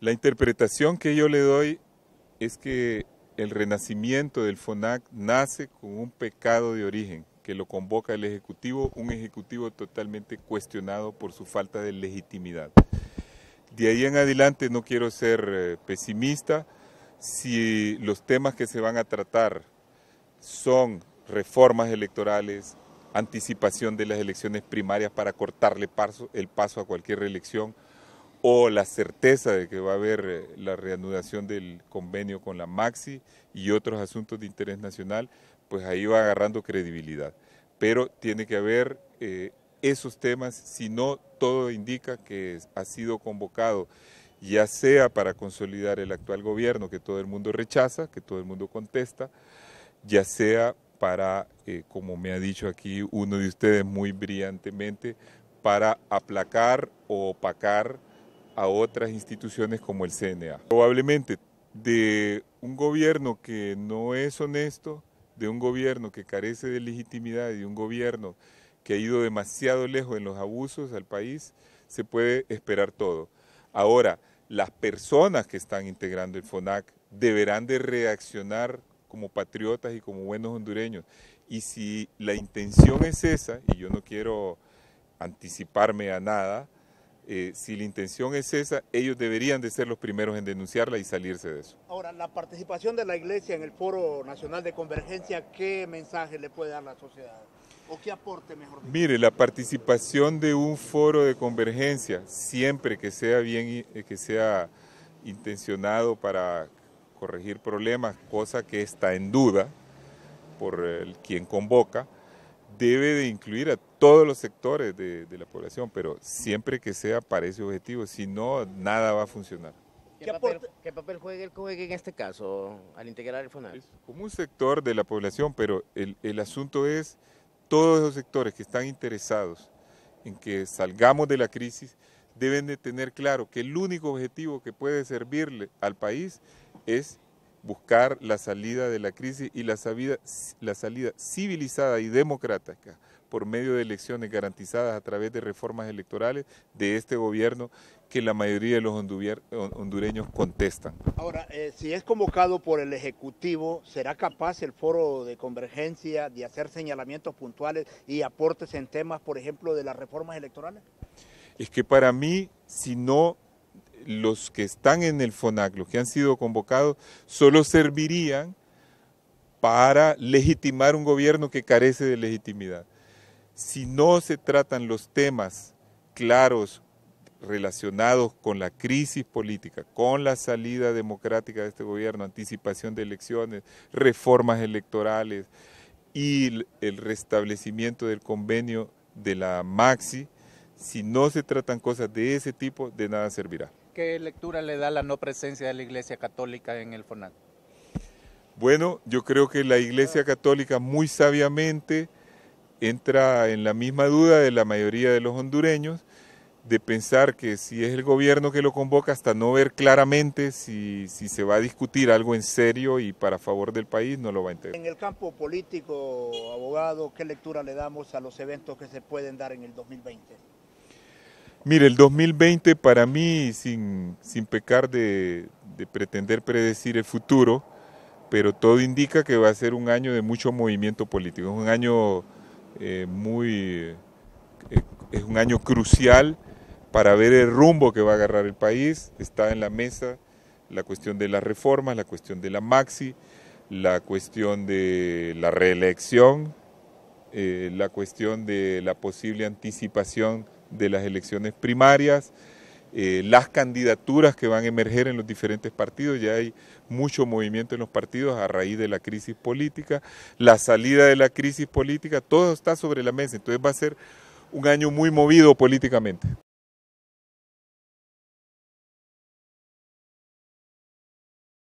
La interpretación que yo le doy es que el renacimiento del FONAC nace con un pecado de origen que lo convoca el Ejecutivo, un Ejecutivo totalmente cuestionado por su falta de legitimidad. De ahí en adelante no quiero ser eh, pesimista, si los temas que se van a tratar son reformas electorales, anticipación de las elecciones primarias para cortarle paso, el paso a cualquier reelección, o la certeza de que va a haber eh, la reanudación del convenio con la Maxi y otros asuntos de interés nacional, pues ahí va agarrando credibilidad. Pero tiene que haber eh, esos temas, si no, todo indica que ha sido convocado, ya sea para consolidar el actual gobierno que todo el mundo rechaza, que todo el mundo contesta, ya sea para, eh, como me ha dicho aquí uno de ustedes muy brillantemente, para aplacar o opacar a otras instituciones como el CNA. Probablemente de un gobierno que no es honesto, de un gobierno que carece de legitimidad y de un gobierno que ha ido demasiado lejos en los abusos al país, se puede esperar todo. Ahora, las personas que están integrando el FONAC deberán de reaccionar como patriotas y como buenos hondureños. Y si la intención es esa, y yo no quiero anticiparme a nada, eh, si la intención es esa, ellos deberían de ser los primeros en denunciarla y salirse de eso. Ahora, la participación de la Iglesia en el Foro Nacional de Convergencia, ¿qué mensaje le puede dar la sociedad? ¿O qué aporte, mejor Mire, la participación de un foro de convergencia, siempre que sea bien, eh, que sea intencionado para corregir problemas, cosa que está en duda por el, quien convoca, debe de incluir a todos los sectores de, la población, pero siempre que sea para ese objetivo, si no, nada va a funcionar. ¿Qué papel, juega el COEG en este caso al integrar el FONAR? Como un sector de la población, pero el, el asunto es todos los sectores que están interesados en que salgamos de la crisis deben de tener claro que el único objetivo que puede servirle al país es buscar la salida de la crisis y la, salida civilizada y democrática por medio de elecciones garantizadas a través de reformas electorales de este gobierno que la mayoría de los hondureños contestan. Ahora, eh, si es convocado por el Ejecutivo, ¿será capaz el foro de convergencia de hacer señalamientos puntuales y aportes en temas, por ejemplo, de las reformas electorales? Es que para mí, si no los que están en el FONAC, los que han sido convocados, solo servirían para legitimar un gobierno que carece de legitimidad. Si no se tratan los temas claros relacionados con la crisis política, con la salida democrática de este gobierno, anticipación de elecciones, reformas electorales y el restablecimiento del convenio de la MAXI, si no se tratan cosas de ese tipo, de nada servirá. ¿Qué lectura le da la no presencia de la Iglesia Católica en el FONAN? Bueno, yo creo que la Iglesia Católica muy sabiamente entra en la misma duda de la mayoría de los hondureños de pensar que si es el gobierno que lo convoca hasta no ver claramente si, si, se va a discutir algo en serio y para favor del país, no lo va a entender. En el campo político, abogado, ¿qué lectura le damos a los eventos que se pueden dar en el 2020? Mire, el 2020 para mí, sin, pecar de, pretender predecir el futuro, pero todo indica que va a ser un año de mucho movimiento político. Es un año eh, muy. Eh, es un año crucial para ver el rumbo que va a agarrar el país. Está en la mesa la cuestión de las reformas, la cuestión de la maxi, la cuestión de la reelección, eh, la cuestión de la posible anticipación de las elecciones primarias, eh, las candidaturas que van a emerger en los diferentes partidos, ya hay mucho movimiento en los partidos a raíz de la crisis política, la salida de la crisis política, todo está sobre la mesa, entonces va a ser un año muy movido políticamente.